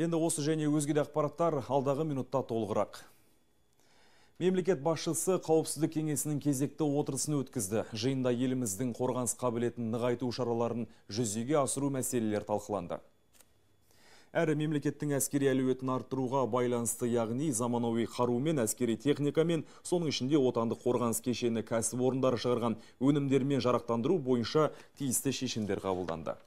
Енді осы және өзге ақпараттар алдағы минутта толығырақ. Мемлекет басшысы қауіпсіздік кеңесінің кезекті отырысын өткізді. Жиында еліміздің қорғаныс қабілетін нығайту шараларын жүзеге асыру мәселелер талқыланды. Әрі мемлекеттің әскери әлеуетін арттыруға байланысты, яғни заманауи қарумен, әскери техникамен, соның ішінде отандық қорғаныс кешені кәсіп орындары шығарған өнімдермен жарақтандыру бойынша тиісті шешімдер қабылданды.